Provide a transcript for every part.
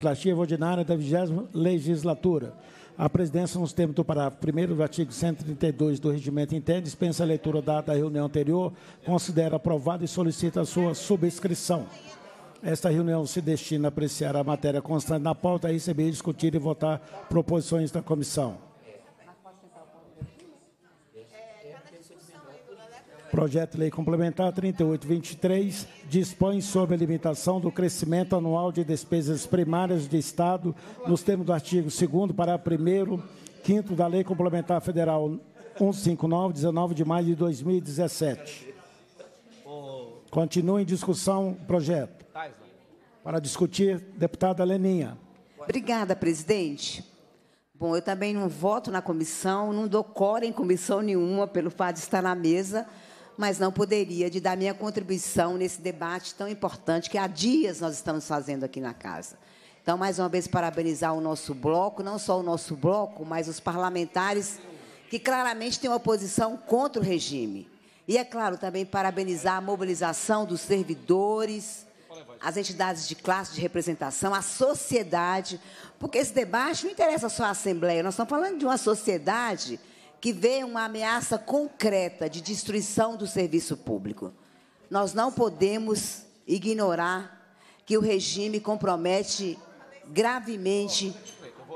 Legislativa Ordinária da 20 Legislatura. A presidência, nos termos do parágrafo 1 do artigo 132 do regimento interno, dispensa a leitura da da reunião anterior, considera aprovada e solicita a sua subscrição. Esta reunião se destina a apreciar a matéria constante na pauta, receber, discutir e votar proposições da comissão. Projeto de Lei Complementar 3823 dispõe sobre a limitação do crescimento anual de despesas primárias de Estado nos termos do artigo 2º, parágrafo 1 5 da Lei Complementar Federal 159, 19 de maio de 2017. Continua em discussão o projeto. Para discutir, deputada Leninha. Obrigada, presidente. Bom, eu também não voto na comissão, não dou cor em comissão nenhuma pelo fato de estar na mesa, mas não poderia de dar minha contribuição nesse debate tão importante que há dias nós estamos fazendo aqui na casa. Então, mais uma vez, parabenizar o nosso bloco, não só o nosso bloco, mas os parlamentares que claramente têm uma posição contra o regime. E, é claro, também parabenizar a mobilização dos servidores, as entidades de classe de representação, a sociedade, porque esse debate não interessa só à Assembleia, nós estamos falando de uma sociedade que vê uma ameaça concreta de destruição do serviço público. Nós não podemos ignorar que o regime compromete gravemente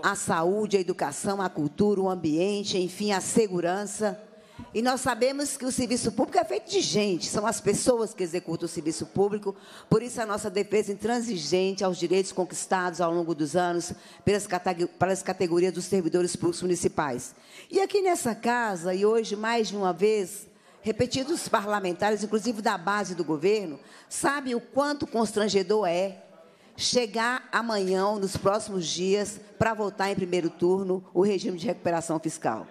a saúde, a educação, a cultura, o ambiente, enfim, a segurança e nós sabemos que o serviço público é feito de gente, são as pessoas que executam o serviço público, por isso a nossa defesa intransigente aos direitos conquistados ao longo dos anos pelas, categorias dos servidores públicos municipais. E aqui nessa casa, e hoje mais de uma vez, repetidos parlamentares, inclusive da base do governo, sabem o quanto constrangedor é chegar amanhã, nos próximos dias, para votar em primeiro turno o regime de recuperação fiscal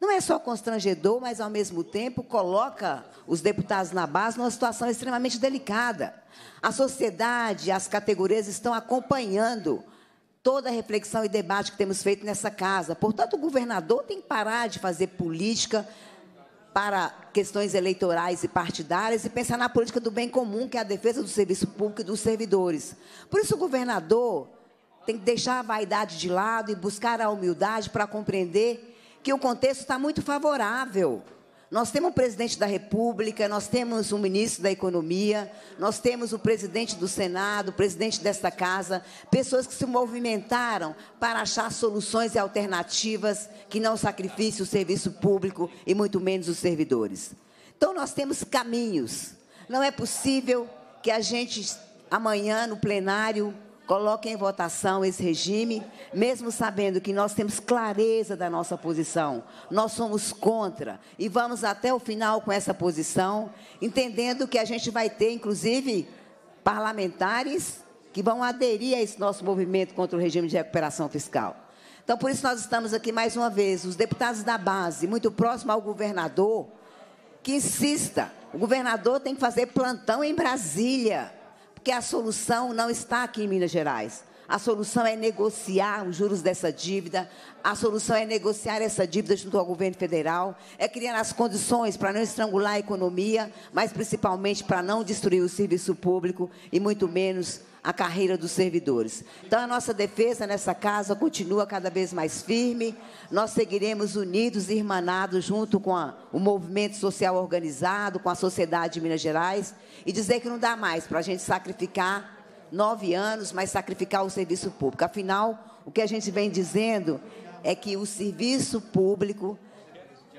não é só constrangedor, mas ao mesmo tempo coloca os deputados na base numa situação extremamente delicada. A sociedade, as categorias estão acompanhando toda a reflexão e debate que temos feito nessa casa. Portanto, o governador tem que parar de fazer política para questões eleitorais e partidárias e pensar na política do bem comum, que é a defesa do serviço público e dos servidores. Por isso, o governador tem que deixar a vaidade de lado e buscar a humildade para compreender que o contexto está muito favorável. Nós temos o presidente da República, nós temos um ministro da Economia, nós temos o presidente do Senado, o presidente desta casa, pessoas que se movimentaram para achar soluções e alternativas que não sacrificem o serviço público e muito menos os servidores. Então, nós temos caminhos. Não é possível que a gente, amanhã, no plenário, coloquem em votação esse regime, mesmo sabendo que nós temos clareza da nossa posição. Nós somos contra e vamos até o final com essa posição, entendendo que a gente vai ter, inclusive, parlamentares que vão aderir a esse nosso movimento contra o regime de recuperação fiscal. Então, por isso, nós estamos aqui mais uma vez, os deputados da base, muito próximo ao governador, que insista. O governador tem que fazer plantão em Brasília porque a solução não está aqui em Minas Gerais. A solução é negociar os juros dessa dívida, a solução é negociar essa dívida junto ao governo federal, é criar as condições para não estrangular a economia, mas principalmente para não destruir o serviço público e muito menos a carreira dos servidores. Então, a nossa defesa nessa casa continua cada vez mais firme, nós seguiremos unidos e irmanados junto com a, o movimento social organizado, com a sociedade de Minas Gerais, e dizer que não dá mais para a gente sacrificar nove anos, mas sacrificar o serviço público. Afinal, o que a gente vem dizendo é que o serviço público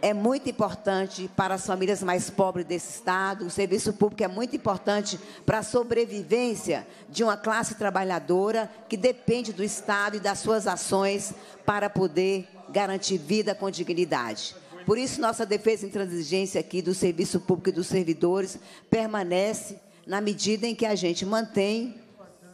é muito importante para as famílias mais pobres desse Estado, o serviço público é muito importante para a sobrevivência de uma classe trabalhadora que depende do Estado e das suas ações para poder garantir vida com dignidade. Por isso, nossa defesa e intransigência aqui do serviço público e dos servidores permanece na medida em que a gente mantém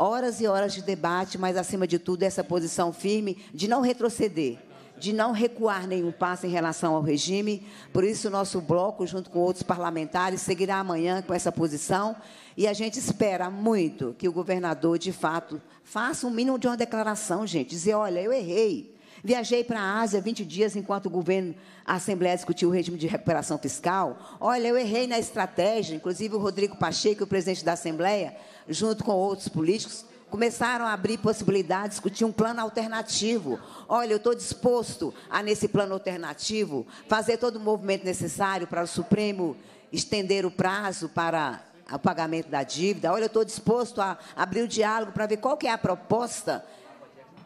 horas e horas de debate, mas acima de tudo essa posição firme de não retroceder, de não recuar nenhum passo em relação ao regime. Por isso, nosso bloco, junto com outros parlamentares, seguirá amanhã com essa posição. E a gente espera muito que o governador, de fato, faça um mínimo de uma declaração, gente, dizer: olha, eu errei. Viajei para a Ásia 20 dias enquanto o governo, a Assembleia discutiu o regime de recuperação fiscal. Olha, eu errei na estratégia, inclusive o Rodrigo Pacheco, o presidente da Assembleia, junto com outros políticos, começaram a abrir possibilidades, discutir um plano alternativo. Olha, eu estou disposto a, nesse plano alternativo, fazer todo o movimento necessário para o Supremo estender o prazo para o pagamento da dívida. Olha, eu estou disposto a abrir o diálogo para ver qual que é a proposta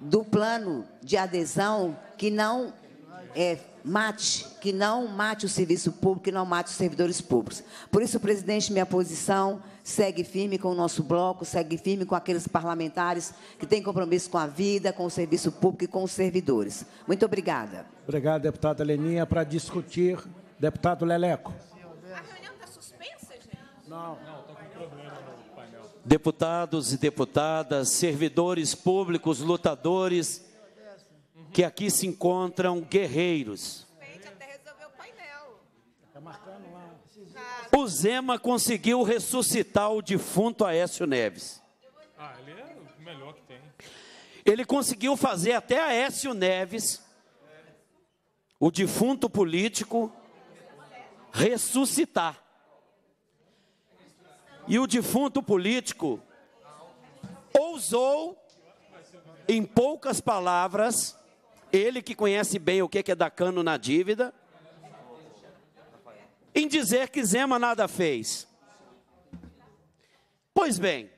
do plano de adesão que não é, mate, que não mate o serviço público, que não mate os servidores públicos. Por isso, presidente, minha posição segue firme com o nosso bloco, segue firme com aqueles parlamentares que têm compromisso com a vida, com o serviço público e com os servidores. Muito obrigada. Obrigado, deputada Leninha. Para discutir, deputado Leleco. A reunião está suspensa, gente? Não, não deputados e deputadas, servidores públicos, lutadores, que aqui se encontram guerreiros. Tá ah. O Zema conseguiu ressuscitar o defunto Aécio Neves. Ah, ele é o melhor que tem. Ele conseguiu fazer até Aécio Neves, o defunto político, ressuscitar. E o defunto político ousou, em poucas palavras, ele que conhece bem o que é dar cano na dívida, em dizer que Zema nada fez. Pois bem,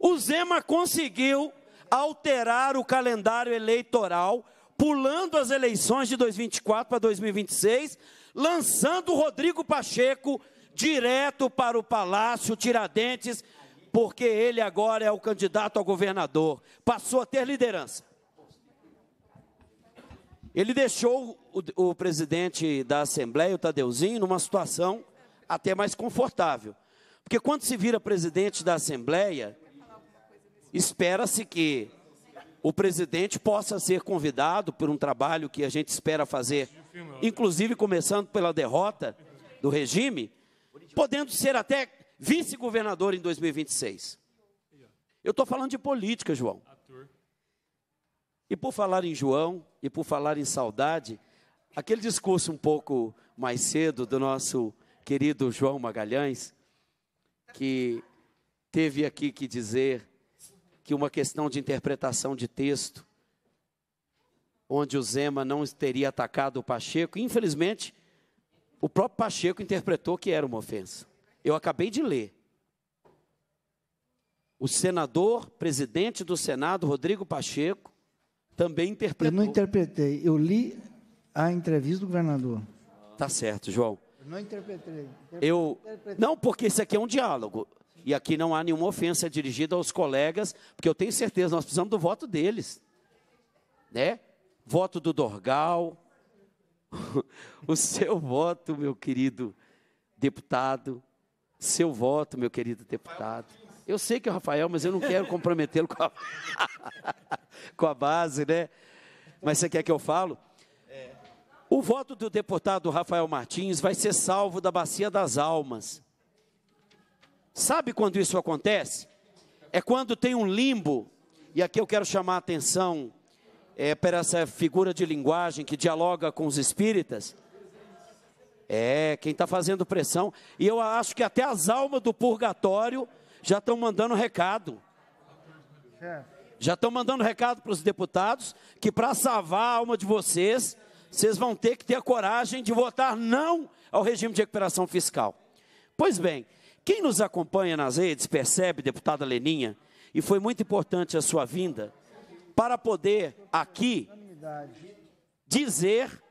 o Zema conseguiu alterar o calendário eleitoral, pulando as eleições de 2024 para 2026, lançando o Rodrigo Pacheco direto para o Palácio Tiradentes, porque ele agora é o candidato a governador. Passou a ter liderança. Ele deixou o, o presidente da Assembleia, o Tadeuzinho, numa situação até mais confortável. Porque quando se vira presidente da Assembleia, espera-se que o presidente possa ser convidado por um trabalho que a gente espera fazer, inclusive começando pela derrota do regime, podendo ser até vice-governador em 2026. Eu estou falando de política, João. E por falar em João, e por falar em saudade, aquele discurso um pouco mais cedo do nosso querido João Magalhães, que teve aqui que dizer que uma questão de interpretação de texto, onde o Zema não teria atacado o Pacheco, infelizmente, o próprio Pacheco interpretou que era uma ofensa. Eu acabei de ler. O senador, presidente do Senado, Rodrigo Pacheco, também interpretou. Eu não interpretei, eu li a entrevista do governador. Tá certo, João. Eu não interpretei. eu interpretei. não, porque isso aqui é um diálogo e aqui não há nenhuma ofensa dirigida aos colegas, porque eu tenho certeza nós precisamos do voto deles, né? Voto do Dorgal, o seu voto, meu querido deputado, seu voto, meu querido deputado. Eu sei que é o Rafael, mas eu não quero comprometê-lo com, a... com a base, né? Mas você quer que eu falo? O voto do deputado Rafael Martins vai ser salvo da bacia das almas. Sabe quando isso acontece? É quando tem um limbo, e aqui eu quero chamar a atenção é, para essa figura de linguagem que dialoga com os espíritas. É, quem está fazendo pressão. E eu acho que até as almas do purgatório já estão mandando recado. Já estão mandando recado para os deputados que para salvar a alma de vocês, vocês vão ter que ter a coragem de votar não ao regime de recuperação fiscal. Pois bem, quem nos acompanha nas redes percebe, deputada Leninha, e foi muito importante a sua vinda, para poder aqui dizer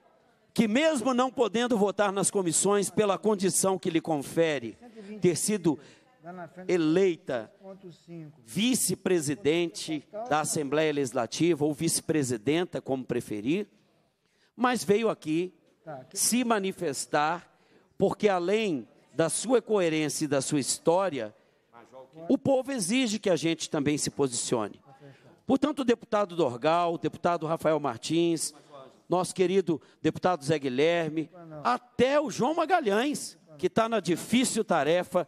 que, mesmo não podendo votar nas comissões pela condição que lhe confere ter sido eleita vice-presidente da Assembleia Legislativa ou vice-presidenta, como preferir, mas veio aqui se manifestar, porque além da sua coerência e da sua história, o povo exige que a gente também se posicione. Portanto, o deputado Dorgal, o deputado Rafael Martins, nosso querido deputado Zé Guilherme, até o João Magalhães, que está na difícil tarefa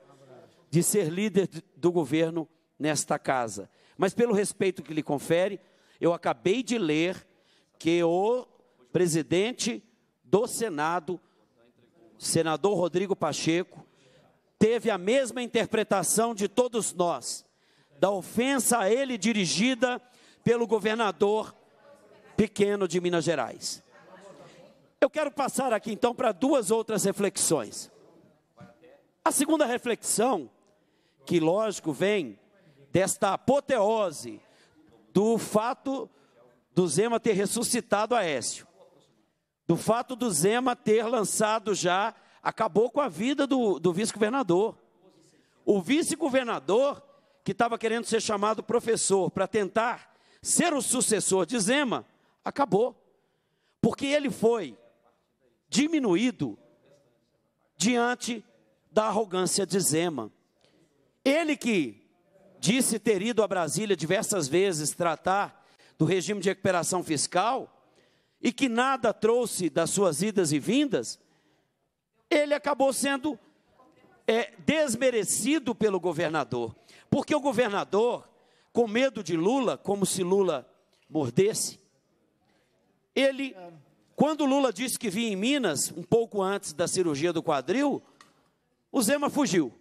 de ser líder do governo nesta casa. Mas, pelo respeito que lhe confere, eu acabei de ler que o presidente do Senado, senador Rodrigo Pacheco, teve a mesma interpretação de todos nós da ofensa a ele dirigida pelo governador pequeno de Minas Gerais. Eu quero passar aqui então para duas outras reflexões. A segunda reflexão, que lógico vem desta apoteose do fato do Zema ter ressuscitado Aécio, do fato do Zema ter lançado já, acabou com a vida do, do vice-governador. O vice-governador que estava querendo ser chamado professor para tentar ser o sucessor de Zema, acabou. Porque ele foi diminuído diante da arrogância de Zema. Ele que disse ter ido a Brasília diversas vezes tratar do regime de recuperação fiscal e que nada trouxe das suas idas e vindas, ele acabou sendo é, desmerecido pelo governador. Porque o governador, com medo de Lula, como se Lula mordesse, ele, quando Lula disse que vinha em Minas, um pouco antes da cirurgia do quadril, o Zema fugiu.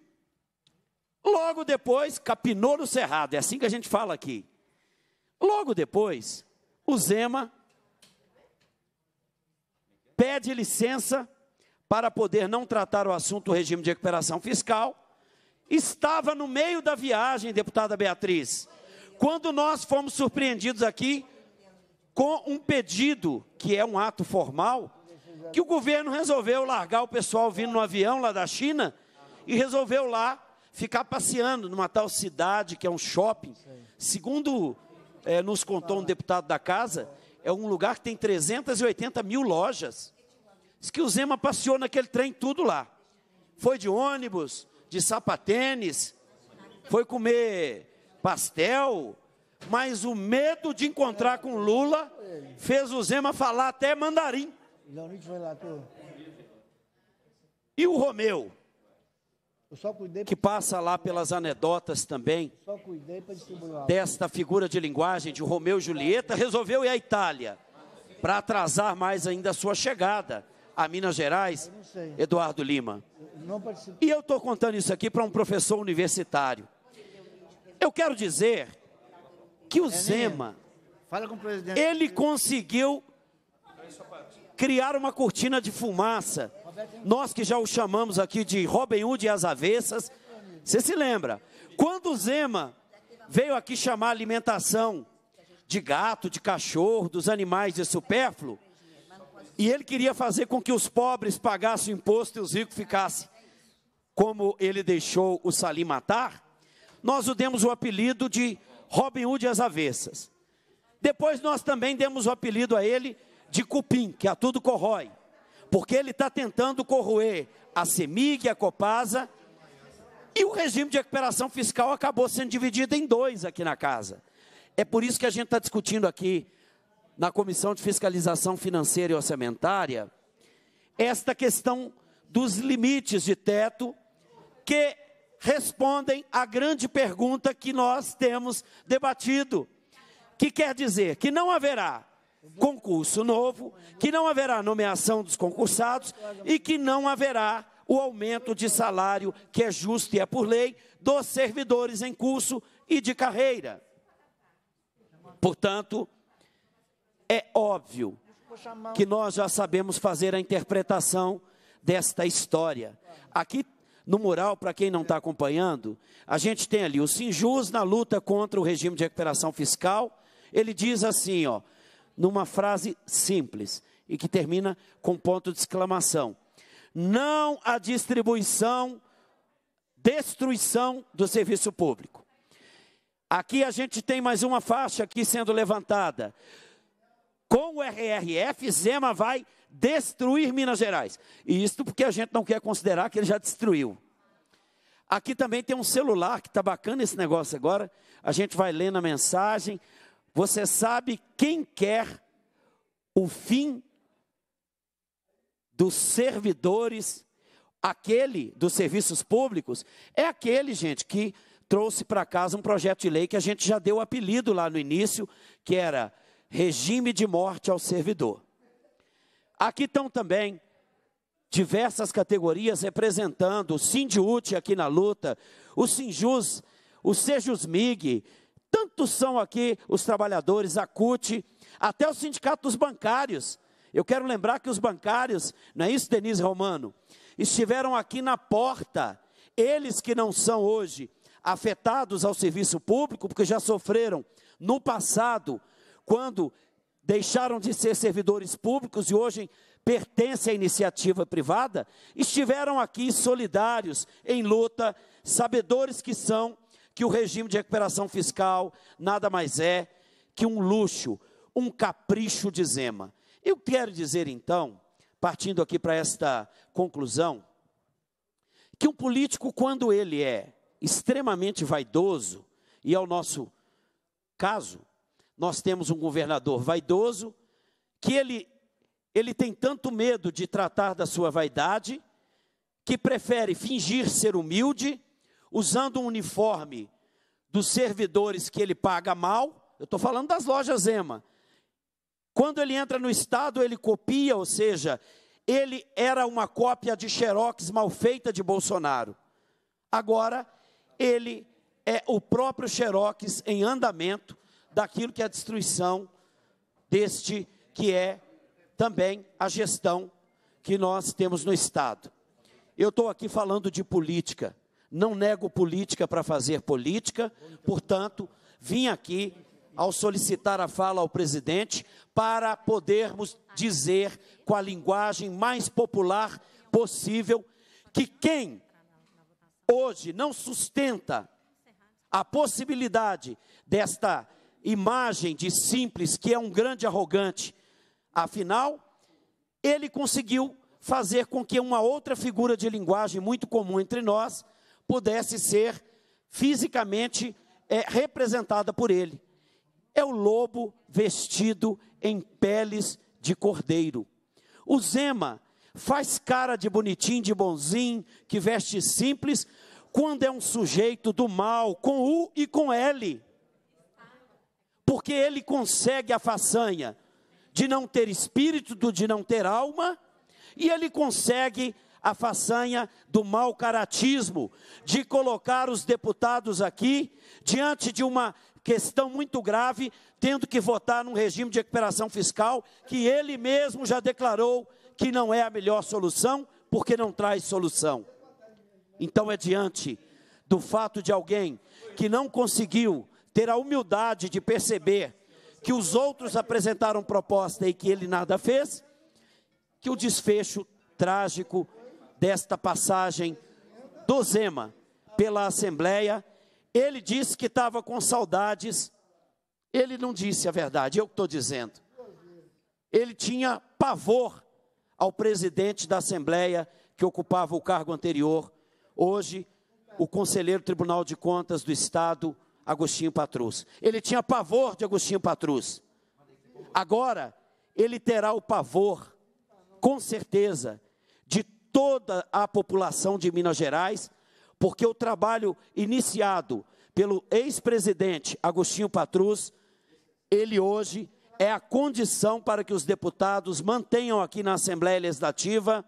Logo depois, capinou no Cerrado, é assim que a gente fala aqui. Logo depois, o Zema pede licença para poder não tratar o assunto do regime de recuperação fiscal estava no meio da viagem, deputada Beatriz, quando nós fomos surpreendidos aqui com um pedido, que é um ato formal, que o governo resolveu largar o pessoal vindo no avião lá da China e resolveu lá ficar passeando numa tal cidade que é um shopping. Segundo é, nos contou um deputado da casa, é um lugar que tem 380 mil lojas. Diz que o Zema passeou naquele trem tudo lá. Foi de ônibus, de sapatênis, foi comer pastel, mas o medo de encontrar com Lula fez o Zema falar até mandarim. E o Romeu? que passa lá pelas anedotas também, desta figura de linguagem de Romeu e Julieta, resolveu ir à Itália para atrasar mais ainda a sua chegada a Minas Gerais, Eduardo Lima. E eu estou contando isso aqui para um professor universitário. Eu quero dizer que o é Zema, ele conseguiu criar uma cortina de fumaça. Nós que já o chamamos aqui de Robin Hood e as avessas, você se lembra? Quando o Zema veio aqui chamar alimentação de gato, de cachorro, dos animais de supérfluo, e ele queria fazer com que os pobres pagassem imposto e os ricos ficassem. Como ele deixou o Salim matar, nós o demos o apelido de Robin Hood às avessas. Depois nós também demos o apelido a ele de Cupim, que a tudo corrói. Porque ele está tentando corroer a Semig, a Copasa, e o regime de recuperação fiscal acabou sendo dividido em dois aqui na casa. É por isso que a gente está discutindo aqui na Comissão de Fiscalização Financeira e Orçamentária esta questão dos limites de teto que respondem à grande pergunta que nós temos debatido, que quer dizer que não haverá concurso novo, que não haverá nomeação dos concursados e que não haverá o aumento de salário que é justo e é por lei dos servidores em curso e de carreira. Portanto, é óbvio que nós já sabemos fazer a interpretação desta história. Aqui no mural, para quem não está acompanhando, a gente tem ali o Sinjus na luta contra o regime de recuperação fiscal. Ele diz assim, ó, numa frase simples e que termina com ponto de exclamação: não a distribuição, destruição do serviço público. Aqui a gente tem mais uma faixa aqui sendo levantada. RRF, Zema vai destruir Minas Gerais. E isto porque a gente não quer considerar que ele já destruiu. Aqui também tem um celular, que está bacana esse negócio agora. A gente vai lendo a mensagem. Você sabe quem quer o fim dos servidores, aquele dos serviços públicos, é aquele, gente, que trouxe para casa um projeto de lei que a gente já deu apelido lá no início, que era regime de morte ao servidor. Aqui estão também diversas categorias representando o Sindiúti aqui na luta, o Sinjus, o Sejusmig, tantos são aqui os trabalhadores, a CUT, até o Sindicato dos Bancários. Eu quero lembrar que os bancários, não é isso, Denise Romano? Estiveram aqui na porta, eles que não são hoje afetados ao serviço público, porque já sofreram no passado quando deixaram de ser servidores públicos e hoje pertencem à iniciativa privada, estiveram aqui solidários em luta, sabedores que são que o regime de recuperação fiscal nada mais é que um luxo, um capricho de Zema. Eu quero dizer então, partindo aqui para esta conclusão, que um político quando ele é extremamente vaidoso, e ao é nosso caso, nós temos um governador vaidoso, que ele, ele tem tanto medo de tratar da sua vaidade, que prefere fingir ser humilde, usando um uniforme dos servidores que ele paga mal. Eu estou falando das lojas Ema. Quando ele entra no Estado, ele copia, ou seja, ele era uma cópia de xerox mal feita de Bolsonaro. Agora, ele é o próprio xerox em andamento, daquilo que é a destruição deste que é também a gestão que nós temos no Estado. Eu estou aqui falando de política, não nego política para fazer política, portanto, vim aqui ao solicitar a fala ao presidente para podermos dizer com a linguagem mais popular possível que quem hoje não sustenta a possibilidade desta imagem de simples que é um grande arrogante. Afinal, ele conseguiu fazer com que uma outra figura de linguagem muito comum entre nós pudesse ser fisicamente é, representada por ele. É o lobo vestido em peles de cordeiro. O Zema faz cara de bonitinho, de bonzinho, que veste simples, quando é um sujeito do mal, com U e com L porque ele consegue a façanha de não ter espírito, de não ter alma, e ele consegue a façanha do mau caratismo, de colocar os deputados aqui diante de uma questão muito grave, tendo que votar num regime de recuperação fiscal que ele mesmo já declarou que não é a melhor solução, porque não traz solução. Então é diante do fato de alguém que não conseguiu ter a humildade de perceber que os outros apresentaram proposta e que ele nada fez, que o desfecho trágico desta passagem do Zema pela Assembleia, ele disse que estava com saudades, ele não disse a verdade, eu que estou dizendo. Ele tinha pavor ao presidente da Assembleia que ocupava o cargo anterior, hoje o conselheiro Tribunal de Contas do Estado, Agostinho Patrus. Ele tinha pavor de Agostinho Patrus. Agora, ele terá o pavor, com certeza, de toda a população de Minas Gerais, porque o trabalho iniciado pelo ex-presidente Agostinho Patrus, ele hoje é a condição para que os deputados mantenham aqui na Assembleia Legislativa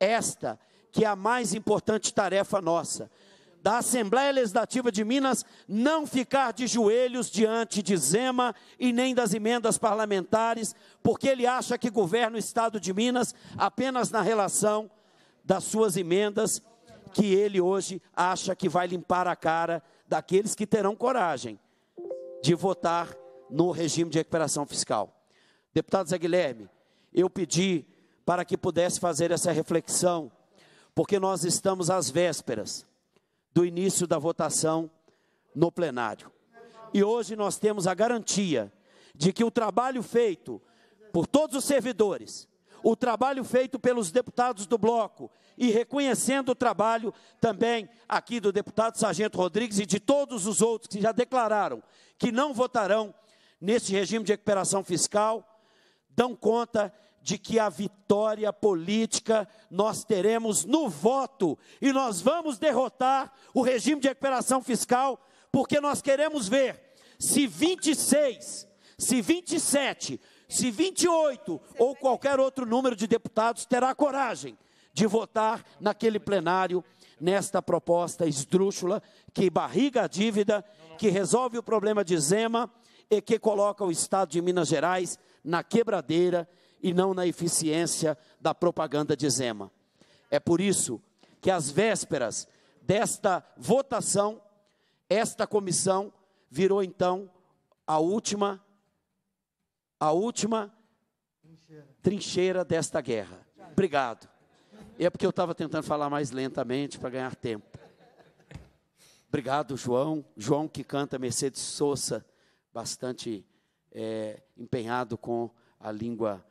esta que é a mais importante tarefa nossa, da Assembleia Legislativa de Minas não ficar de joelhos diante de Zema e nem das emendas parlamentares, porque ele acha que governa o Estado de Minas apenas na relação das suas emendas, que ele hoje acha que vai limpar a cara daqueles que terão coragem de votar no regime de recuperação fiscal. Deputado Zé Guilherme, eu pedi para que pudesse fazer essa reflexão, porque nós estamos às vésperas do início da votação no plenário. E hoje nós temos a garantia de que o trabalho feito por todos os servidores, o trabalho feito pelos deputados do bloco e reconhecendo o trabalho também aqui do deputado Sargento Rodrigues e de todos os outros que já declararam que não votarão neste regime de recuperação fiscal dão conta de que a vitória política nós teremos no voto e nós vamos derrotar o regime de recuperação fiscal, porque nós queremos ver se 26, se 27, se 28 ou qualquer outro número de deputados terá coragem de votar naquele plenário nesta proposta esdrúxula que barriga a dívida, que resolve o problema de Zema e que coloca o estado de Minas Gerais na quebradeira e não na eficiência da propaganda de Zema. É por isso que, às vésperas desta votação, esta comissão virou então a última, a última trincheira, trincheira desta guerra. Obrigado. É porque eu estava tentando falar mais lentamente para ganhar tempo. Obrigado, João. João que canta Mercedes Sosa, bastante é, empenhado com a língua,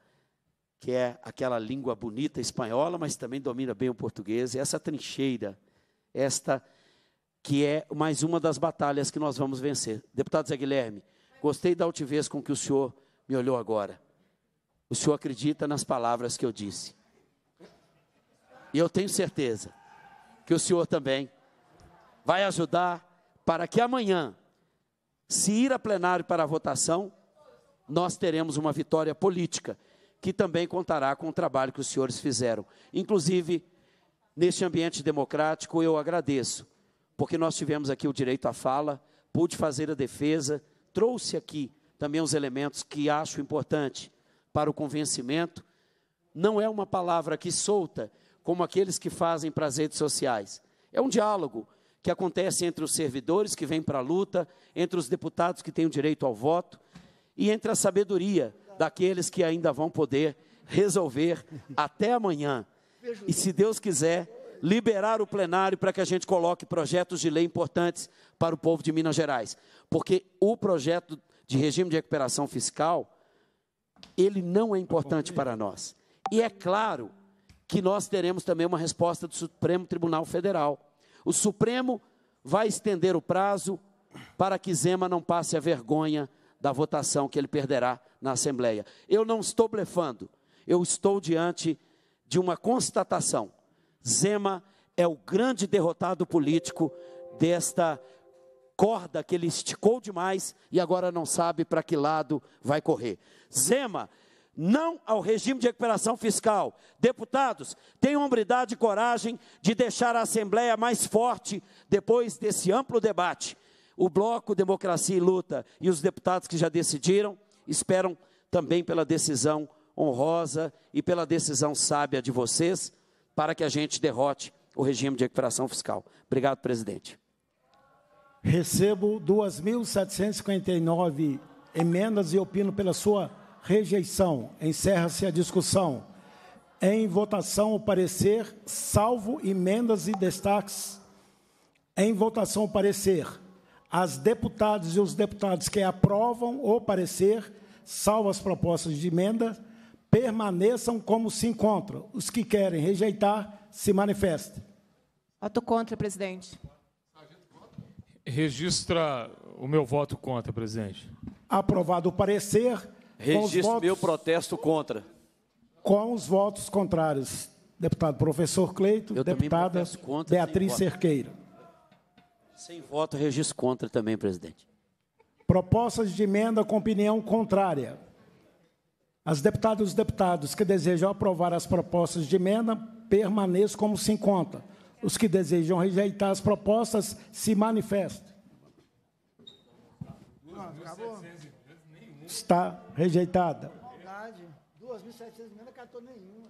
que é aquela língua bonita espanhola, mas também domina bem o português. E essa trincheira, esta que é mais uma das batalhas que nós vamos vencer. Deputado Zé Guilherme, gostei da altivez com que o senhor me olhou agora. O senhor acredita nas palavras que eu disse. E eu tenho certeza que o senhor também vai ajudar para que amanhã, se ir a plenário para a votação, nós teremos uma vitória política, que também contará com o trabalho que os senhores fizeram. Inclusive, neste ambiente democrático, eu agradeço, porque nós tivemos aqui o direito à fala, pude fazer a defesa, trouxe aqui também os elementos que acho importante para o convencimento. Não é uma palavra que solta, como aqueles que fazem para as redes sociais. É um diálogo que acontece entre os servidores que vêm para a luta, entre os deputados que têm o direito ao voto, e entre a sabedoria daqueles que ainda vão poder resolver até amanhã. E se Deus quiser, liberar o plenário para que a gente coloque projetos de lei importantes para o povo de Minas Gerais. Porque o projeto de regime de recuperação fiscal, ele não é importante para nós. E é claro que nós teremos também uma resposta do Supremo Tribunal Federal. O Supremo vai estender o prazo para que Zema não passe a vergonha da votação que ele perderá na Assembleia. Eu não estou blefando, eu estou diante de uma constatação. Zema é o grande derrotado político desta corda que ele esticou demais e agora não sabe para que lado vai correr. Zema, não ao regime de recuperação fiscal. Deputados, tenham hombridade e coragem de deixar a Assembleia mais forte depois desse amplo debate. O bloco Democracia e Luta e os deputados que já decidiram esperam também pela decisão honrosa e pela decisão sábia de vocês para que a gente derrote o regime de recuperação fiscal. Obrigado, presidente. Recebo 2.759 emendas e opino pela sua rejeição. Encerra-se a discussão. Em votação o parecer, salvo emendas e destaques. Em votação o parecer as deputadas e os deputados que aprovam o parecer, salvo as propostas de emenda, permaneçam como se encontram. Os que querem rejeitar, se manifestem. Voto contra, presidente. Registra o meu voto contra, presidente. Aprovado o parecer. Registro meu protesto contra. Com os votos contrários. Deputado professor Cleito, Eu deputada Beatriz Cerqueira. Sem voto, registro contra também, presidente. Propostas de emenda com opinião contrária. As deputadas e os deputados que desejam aprovar as propostas de emenda permaneçam como se encontra. Os que desejam rejeitar as propostas se manifestem. Está rejeitada. 2.700 emendas, 14 nenhuma.